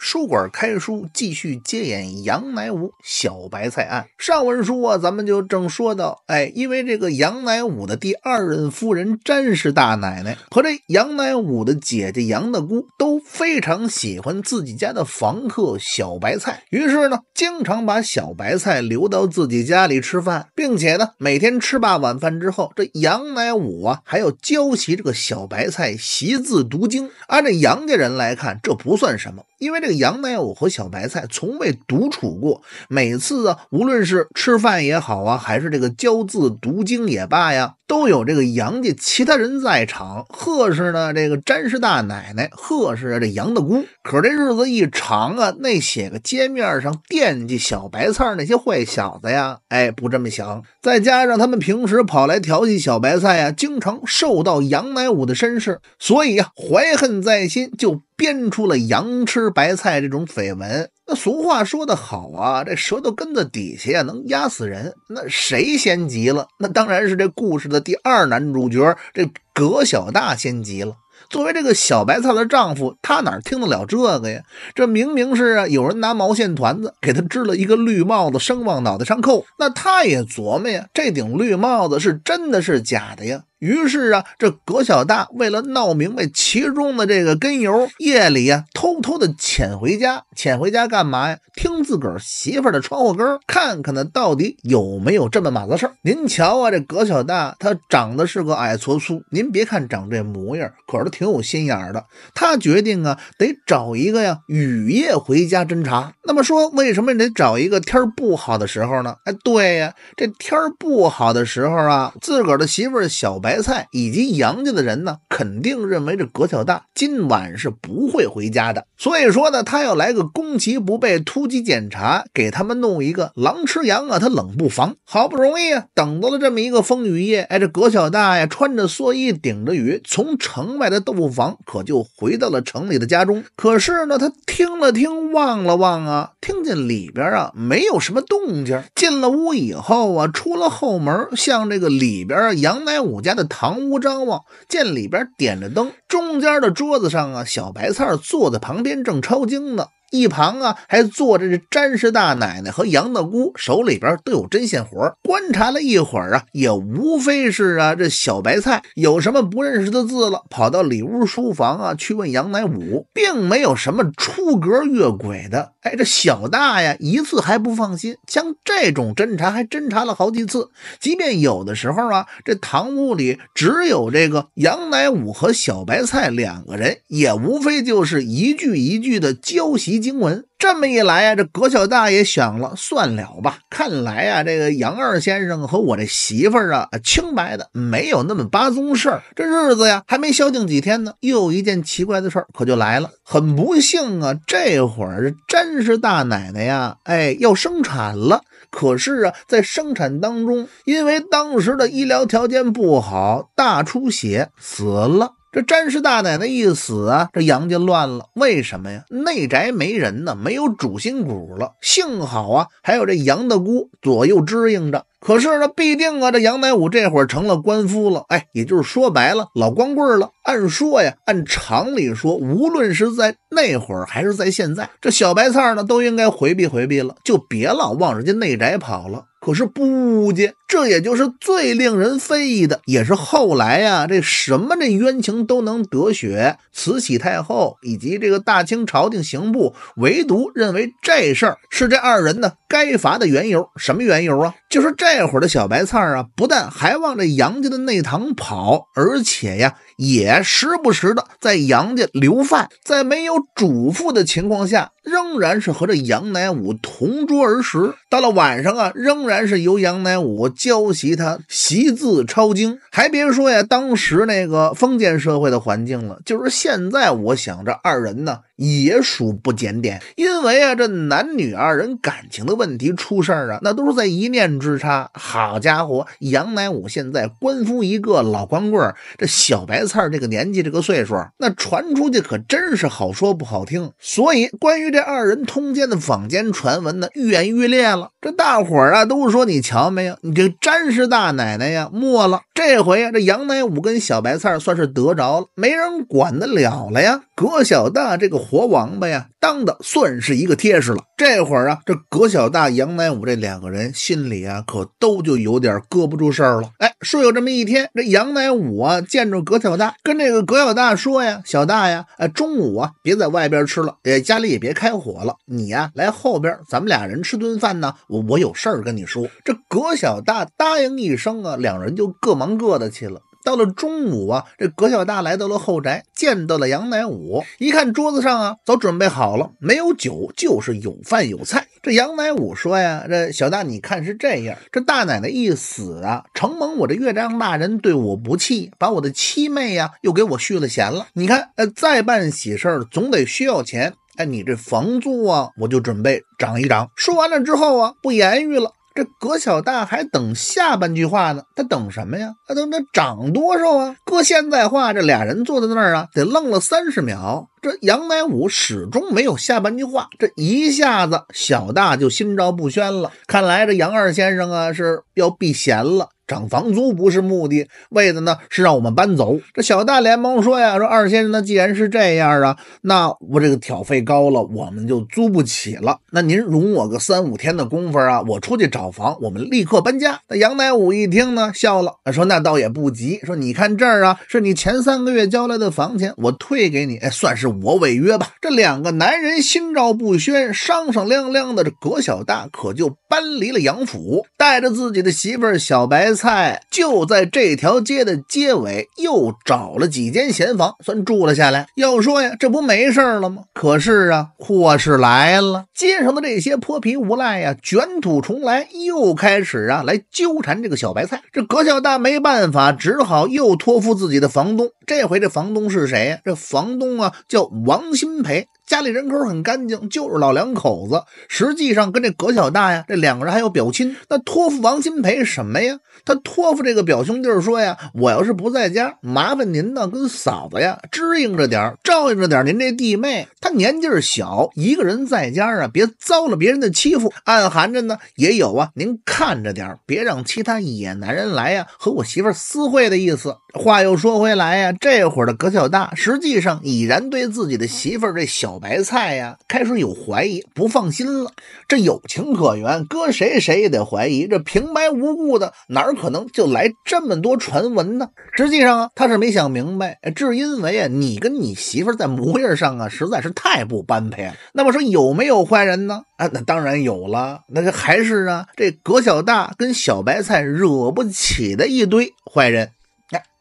书馆开书，继续接演杨乃武小白菜案。上文书啊，咱们就正说到，哎，因为这个杨乃武的第二任夫人詹氏大奶奶和这杨乃武的姐姐杨大姑都非常喜欢自己家的房客小白菜，于是呢，经常把小白菜留到自己家里吃饭，并且呢，每天吃罢晚饭之后，这杨乃武啊，还要教习这个小白菜习字读经。按照杨家人来看，这不算什么，因为这。这个羊奶藕和小白菜从未独处过，每次啊，无论是吃饭也好啊，还是这个教字读经也罢呀。都有这个杨家其他人在场，贺氏呢，这个詹氏大奶奶，贺氏这杨大姑。可这日子一长啊，那些个街面上惦记小白菜那些坏小子呀，哎，不这么想。再加上他们平时跑来调戏小白菜呀，经常受到杨乃武的身世，所以呀，怀恨在心，就编出了杨吃白菜这种绯闻。那俗话说得好啊，这舌头根子底下呀，能压死人。那谁先急了？那当然是这故事的第二男主角，这葛小大先急了。作为这个小白菜的丈夫，他哪听得了这个呀？这明明是有人拿毛线团子给他织了一个绿帽子，生往脑袋上扣。那他也琢磨呀，这顶绿帽子是真的是假的呀？于是啊，这葛小大为了闹明白其中的这个根由，夜里啊偷偷的潜回家，潜回家干嘛呀？听自个儿媳妇的窗户根儿，看看呢到底有没有这么码子事儿。您瞧啊，这葛小大他长得是个矮矬粗，您别看长这模样，可是挺有心眼儿的。他决定啊，得找一个呀雨夜回家侦查。那么说，为什么得找一个天儿不好的时候呢？哎，对呀，这天儿不好的时候啊，自个儿的媳妇小白。白菜以及杨家的人呢，肯定认为这葛小大今晚是不会回家的，所以说呢，他要来个攻其不备，突击检查，给他们弄一个狼吃羊啊！他冷不防，好不容易啊，等到了这么一个风雨夜，哎，这葛小大呀，穿着蓑衣，顶着雨，从城外的豆腐坊，可就回到了城里的家中。可是呢，他听了听，望了望啊，听见里边啊没有什么动静，进了屋以后啊，出了后门，向这个里边杨乃武家。在堂屋张望，见里边点着灯，中间的桌子上啊，小白菜坐在旁边正抄经呢，一旁啊还坐着这詹氏大奶奶和杨大姑，手里边都有针线活。观察了一会儿啊，也无非是啊，这小白菜有什么不认识的字了，跑到里屋书房啊去问杨乃武，并没有什么出格越轨的。这小大呀，一次还不放心，像这种侦查还侦查了好几次。即便有的时候啊，这堂屋里只有这个杨乃武和小白菜两个人，也无非就是一句一句的教习经文。这么一来啊，这葛小大爷想了，算了吧。看来啊，这个杨二先生和我这媳妇儿啊，清白的没有那么八宗事儿。这日子呀，还没消停几天呢，又有一件奇怪的事儿可就来了。很不幸啊，这会儿詹氏大奶奶呀，哎，要生产了。可是啊，在生产当中，因为当时的医疗条件不好，大出血死了。这詹氏大奶奶一死啊，这杨家乱了。为什么呀？内宅没人呢，没有主心骨了。幸好啊，还有这杨大姑左右支应着。可是呢，必定啊，这杨乃武这会儿成了官夫了。哎，也就是说白了，老光棍了。按说呀，按常理说，无论是在那会儿还是在现在，这小白菜呢都应该回避回避了，就别老往人家内宅跑了。可是不接，这也就是最令人非议的，也是后来呀，这什么这冤情都能得雪。慈禧太后以及这个大清朝廷刑部，唯独认为这事儿是这二人呢该罚的缘由。什么缘由啊？就是这会儿的小白菜啊，不但还往这杨家的内堂跑，而且呀。也时不时的在杨家留饭，在没有嘱咐的情况下，仍然是和这杨乃武同桌而食。到了晚上啊，仍然是由杨乃武教习他习字抄经。还别说呀，当时那个封建社会的环境了，就是现在，我想这二人呢也属不检点，因为啊，这男女二人感情的问题出事儿啊，那都是在一念之差。好家伙，杨乃武现在官夫一个，老光棍儿，这小白。刺儿这个年纪这个岁数，那传出去可真是好说不好听。所以关于这二人通奸的坊间传闻呢，愈演愈烈了。这大伙儿啊，都说你瞧没有，你这詹氏大奶奶呀，没了。这回呀，这杨乃武跟小白菜算是得着了，没人管得了了呀。葛小大这个活王八呀，当的算是一个贴士了。这会儿啊，这葛小大、杨乃武这两个人心里啊，可都就有点搁不住事儿了。哎，说有这么一天，这杨乃武啊，见着葛小大，跟这个葛小大说呀：“小大呀，哎，中午啊，别在外边吃了，哎，家里也别开火了，你呀，来后边，咱们俩人吃顿饭呢。我我有事儿跟你说。”这葛小大答应一声啊，两人就各忙。各的去了。到了中午啊，这葛小大来到了后宅，见到了杨乃武。一看桌子上啊，早准备好了，没有酒，就是有饭有菜。这杨乃武说呀：“这小大，你看是这样，这大奶奶一死啊，承蒙我这岳丈大人对我不弃，把我的七妹呀又给我续了弦了。你看，呃，再办喜事儿总得需要钱。哎，你这房租啊，我就准备涨一涨。”说完了之后啊，不言语了。这葛小大还等下半句话呢？他等什么呀？他等他长多少啊？搁现在话，这俩人坐在那儿啊，得愣了三十秒。这杨乃武始终没有下半句话，这一下子小大就心照不宣了。看来这杨二先生啊是要避嫌了，涨房租不是目的，为的呢是让我们搬走。这小大连忙说呀：“说二先生，那既然是这样啊，那我这个挑费高了，我们就租不起了。那您容我个三五天的功夫啊，我出去找房，我们立刻搬家。”那杨乃武一听呢，笑了，说：“那倒也不急。说你看这儿啊，是你前三个月交来的房钱，我退给你，哎，算是。”我违约吧，这两个男人心照不宣，商商量量的，这葛小大可就搬离了杨府，带着自己的媳妇儿小白菜，就在这条街的街尾又找了几间闲房，算住了下来。要说呀，这不没事了吗？可是啊，祸事来了，街上的这些泼皮无赖呀，卷土重来，又开始啊来纠缠这个小白菜。这葛小大没办法，只好又托付自己的房东。这回这房东是谁？呀？这房东啊叫。叫王新培。家里人口很干净，就是老两口子。实际上跟这葛小大呀，这两个人还有表亲。那托付王金培什么呀？他托付这个表兄弟说呀：“我要是不在家，麻烦您呢，跟嫂子呀支应着点，照应着点。您这弟妹她年纪小，一个人在家啊，别遭了别人的欺负。”暗含着呢，也有啊，您看着点，别让其他野男人来呀，和我媳妇私会的意思。话又说回来呀，这会儿的葛小大实际上已然对自己的媳妇这小。白菜呀，开始有怀疑，不放心了。这有情可原，搁谁谁也得怀疑。这平白无故的，哪儿可能就来这么多传闻呢？实际上啊，他是没想明白，是因为啊，你跟你媳妇在模样上啊，实在是太不般配。那么说有没有坏人呢？啊，那当然有了。那还是啊，这葛小大跟小白菜惹不起的一堆坏人。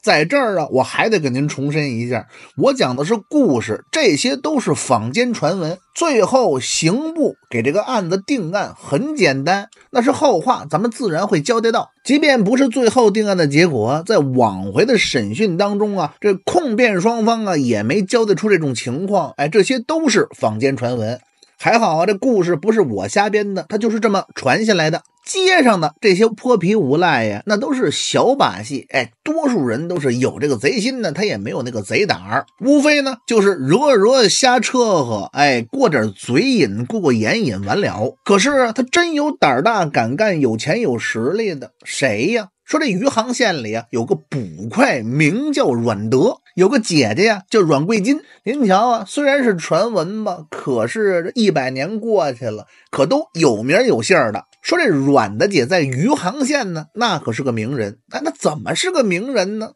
在这儿啊，我还得给您重申一下，我讲的是故事，这些都是坊间传闻。最后，刑部给这个案子定案很简单，那是后话，咱们自然会交代到。即便不是最后定案的结果，在往回的审讯当中啊，这控辩双方啊也没交代出这种情况。哎，这些都是坊间传闻。还好啊，这故事不是我瞎编的，它就是这么传下来的。街上的这些泼皮无赖呀，那都是小把戏，哎，多数人都是有这个贼心的，他也没有那个贼胆儿，无非呢就是惹惹瞎扯和，哎，过点嘴瘾，过过眼瘾，完了。可是啊，他真有胆大敢干、有钱有实力的谁呀？说这余杭县里啊，有个捕快名叫阮德，有个姐姐呀叫阮桂金。您瞧啊，虽然是传闻吧，可是这一百年过去了，可都有名有姓的。说这阮大姐在余杭县呢，那可是个名人。那那怎么是个名人呢？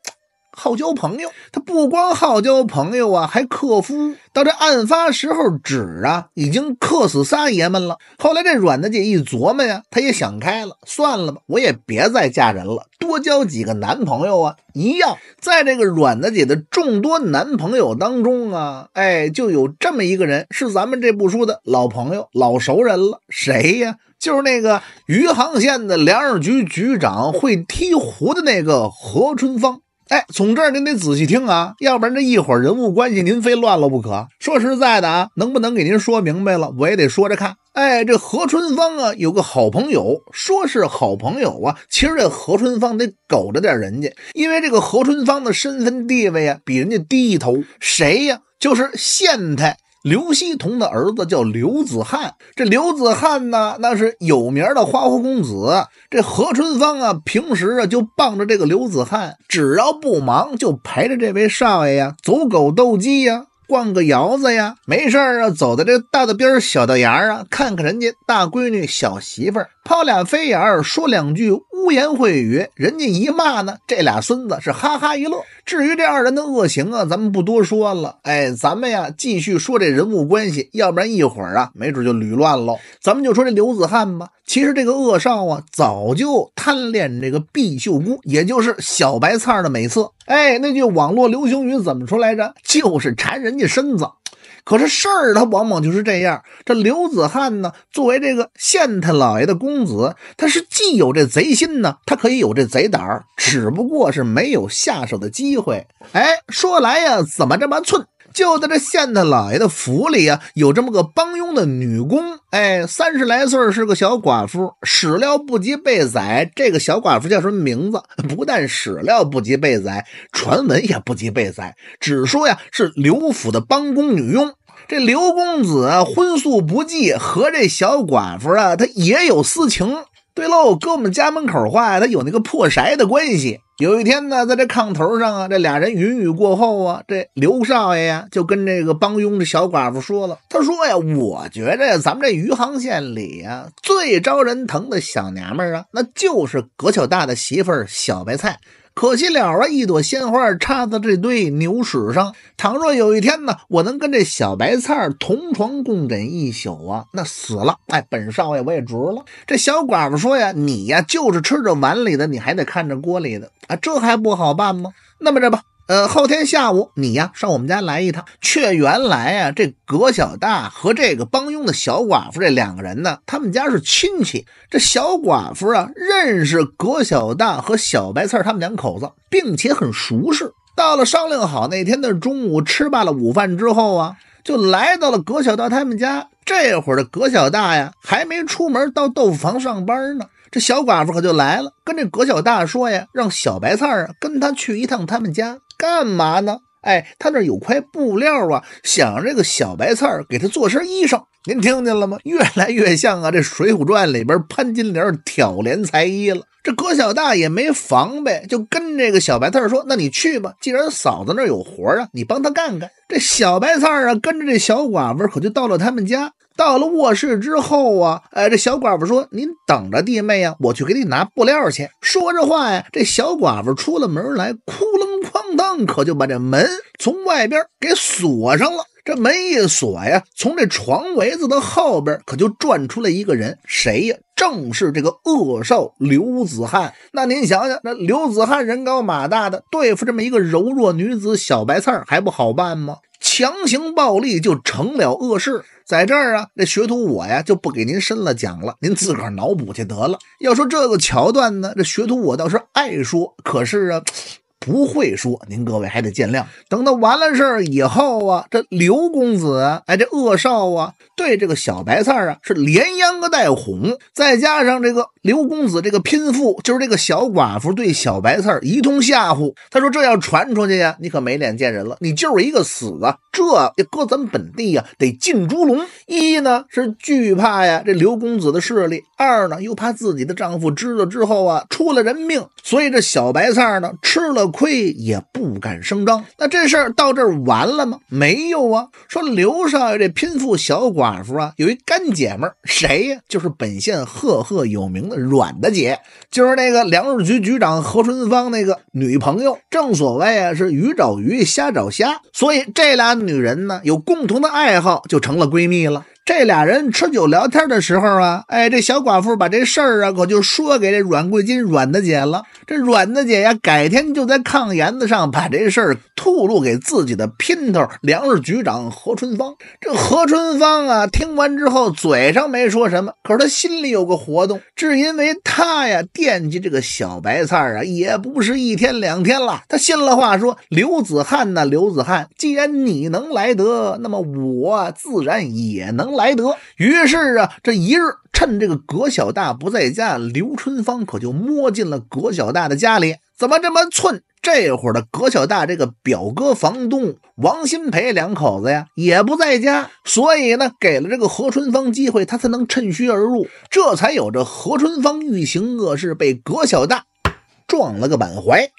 好交朋友，他不光好交朋友啊，还克夫。到这案发时候纸啊，已经克死仨爷们了。后来这阮大姐一琢磨呀，她也想开了，算了吧，我也别再嫁人了，多交几个男朋友啊，一样。在这个阮大姐的众多男朋友当中啊，哎，就有这么一个人，是咱们这部书的老朋友、老熟人了。谁呀？就是那个余杭县的粮食局局长，会踢壶的那个何春芳。哎，从这儿您得仔细听啊，要不然这一儿人物关系您非乱了不可。说实在的啊，能不能给您说明白了，我也得说着看。哎，这何春芳啊，有个好朋友，说是好朋友啊，其实这何春芳得狗着点人家，因为这个何春芳的身份地位啊，比人家低一头。谁呀？就是县太。刘希同的儿子叫刘子翰，这刘子翰呢，那是有名的花花公子。这何春芳啊，平时啊就傍着这个刘子翰，只要不忙，就陪着这位少爷呀，走狗斗鸡呀。逛个窑子呀，没事啊，走在这大道边小道沿啊，看看人家大闺女小媳妇儿，抛俩飞眼儿，说两句污言秽语，人家一骂呢，这俩孙子是哈哈一乐。至于这二人的恶行啊，咱们不多说了。哎，咱们呀，继续说这人物关系，要不然一会儿啊，没准就捋乱了。咱们就说这刘子汉吧，其实这个恶少啊，早就贪恋这个碧秀姑，也就是小白菜的美色。哎，那句网络流行语怎么说来着？就是馋人。身子，可是事儿，他往往就是这样。这刘子汉呢，作为这个县太老爷的公子，他是既有这贼心呢，他可以有这贼胆儿，只不过是没有下手的机会。哎，说来呀，怎么这么寸？就在这县太老爷的府里啊，有这么个帮佣的女工，哎，三十来岁，是个小寡妇，始料不及被宰。这个小寡妇叫什么名字？不但始料不及被宰，传闻也不及被宰，只说呀是刘府的帮工女佣。这刘公子婚素不忌，和这小寡妇啊，他也有私情。对喽，跟我们家门口话呀，他有那个破宅的关系。有一天呢，在这炕头上啊，这俩人云雨过后啊，这刘少爷呀就跟这个帮佣这小寡妇说了，他说呀，我觉着咱们这余杭县里啊，最招人疼的小娘们儿啊，那就是葛小大的媳妇儿小白菜。可惜了啊！一朵鲜花插在这堆牛屎上。倘若有一天呢，我能跟这小白菜同床共枕一宿啊，那死了，哎，本少爷我也值了。这小寡妇说呀：“你呀，就是吃着碗里的，你还得看着锅里的啊，这还不好办吗？”那么着吧。呃，后天下午你呀上我们家来一趟。却原来啊，这葛小大和这个帮佣的小寡妇这两个人呢，他们家是亲戚。这小寡妇啊，认识葛小大和小白菜他们两口子，并且很熟识。到了商量好那天的中午，吃罢了午饭之后啊，就来到了葛小大他们家。这会儿的葛小大呀，还没出门到豆腐房上班呢，这小寡妇可就来了，跟这葛小大说呀，让小白菜啊跟他去一趟他们家。干嘛呢？哎，他那有块布料啊，想让这个小白菜给他做身衣裳。您听见了吗？越来越像啊，这《水浒传》里边潘金莲挑帘裁衣了。这葛小大也没防备，就跟这个小白菜说：“那你去吧，既然嫂子那有活啊，你帮她干干。”这小白菜啊，跟着这小寡妇可就到了他们家，到了卧室之后啊，哎，这小寡妇说：“您等着弟妹呀，我去给你拿布料去。”说着话呀，这小寡妇出了门来，哐当可就把这门从外边给锁上了。这门一锁呀，从这床围子的后边可就转出来一个人，谁呀？正是这个恶少刘子汉。那您想想，那刘子汉人高马大的，对付这么一个柔弱女子小白菜还不好办吗？强行暴力就成了恶事。在这儿啊，这学徒我呀就不给您深了讲了，您自个儿脑补去得了。要说这个桥段呢，这学徒我倒是爱说，可是啊。不会说，您各位还得见谅。等到完了事儿以后啊，这刘公子，哎，这恶少啊，对这个小白菜啊是连央个带哄，再加上这个刘公子这个拼妇，就是这个小寡妇，对小白菜一通吓唬。他说：“这要传出去呀，你可没脸见人了，你就是一个死啊！这搁咱们本地呀，得进猪笼。”一呢是惧怕呀，这刘公子的势力；二呢又怕自己的丈夫知道之后啊，出了人命。所以这小白菜呢，吃了。亏也不敢声张，那这事儿到这儿完了吗？没有啊！说刘少爷这贫富小寡妇啊，有一干姐妹谁呀？就是本县赫赫有名的阮大姐，就是那个粮食局局长何春芳那个女朋友。正所谓啊，是鱼找鱼，虾找虾，所以这俩女人呢，有共同的爱好，就成了闺蜜了。这俩人吃酒聊天的时候啊，哎，这小寡妇把这事儿啊，可就说给这阮桂金、阮大姐了。这阮大姐呀，改天就在炕沿子上把这事儿。透露给自己的姘头粮食局长何春芳。这何春芳啊，听完之后嘴上没说什么，可是他心里有个活动，只因为他呀惦记这个小白菜啊，也不是一天两天了。他信了话，说刘子汉呐，刘子汉，既然你能来得，那么我自然也能来得。于是啊，这一日趁这个葛小大不在家，刘春芳可就摸进了葛小大的家里，怎么这么寸？这会儿的葛小大这个表哥房东王新培两口子呀也不在家，所以呢给了这个何春芳机会，他才能趁虚而入，这才有着何春芳欲行恶事被葛小大撞了个满怀。